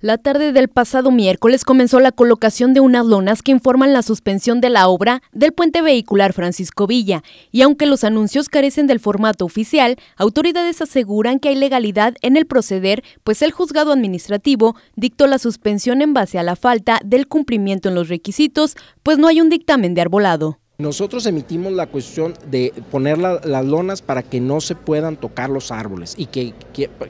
La tarde del pasado miércoles comenzó la colocación de unas lonas que informan la suspensión de la obra del puente vehicular Francisco Villa, y aunque los anuncios carecen del formato oficial, autoridades aseguran que hay legalidad en el proceder, pues el juzgado administrativo dictó la suspensión en base a la falta del cumplimiento en los requisitos, pues no hay un dictamen de arbolado. Nosotros emitimos la cuestión de poner las lonas para que no se puedan tocar los árboles y que,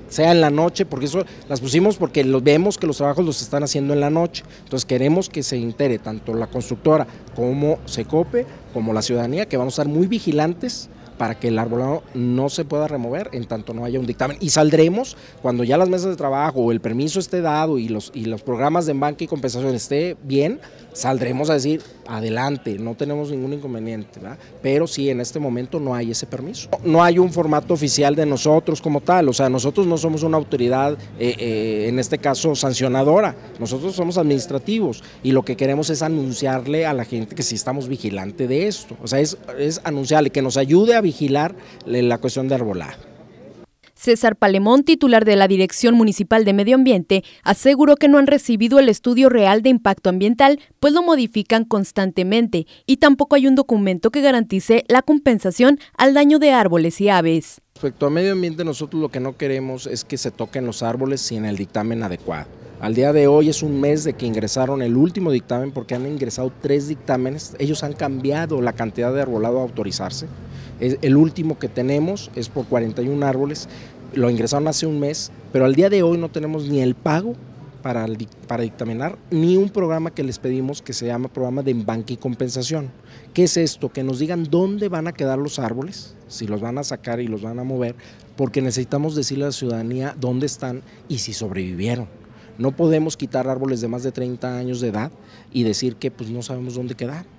sea en la noche, porque eso las pusimos porque vemos que los trabajos los están haciendo en la noche. Entonces queremos que se intere tanto la constructora como Secope, como la ciudadanía, que vamos a estar muy vigilantes para que el arbolado no se pueda remover en tanto no haya un dictamen. Y saldremos cuando ya las mesas de trabajo o el permiso esté dado y los, y los programas de banca y compensación esté bien, saldremos a decir, adelante, no tenemos ningún inconveniente, pero sí en este momento no hay ese permiso. No hay un formato oficial de nosotros como tal, o sea, nosotros no somos una autoridad, eh, eh, en este caso sancionadora, nosotros somos administrativos y lo que queremos es anunciarle a la gente que sí estamos vigilante de esto, o sea, es, es anunciarle que nos ayude a vigilar la cuestión de arbolado. César Palemón, titular de la Dirección Municipal de Medio Ambiente, aseguró que no han recibido el estudio real de impacto ambiental, pues lo modifican constantemente y tampoco hay un documento que garantice la compensación al daño de árboles y aves. Respecto a medio ambiente, nosotros lo que no queremos es que se toquen los árboles sin el dictamen adecuado. Al día de hoy es un mes de que ingresaron el último dictamen porque han ingresado tres dictámenes. Ellos han cambiado la cantidad de arbolado a autorizarse. El último que tenemos es por 41 árboles. Lo ingresaron hace un mes, pero al día de hoy no tenemos ni el pago para, para dictaminar, ni un programa que les pedimos que se llama programa de embanque y compensación. ¿Qué es esto? Que nos digan dónde van a quedar los árboles, si los van a sacar y los van a mover, porque necesitamos decirle a la ciudadanía dónde están y si sobrevivieron. No podemos quitar árboles de más de 30 años de edad y decir que pues no sabemos dónde quedar.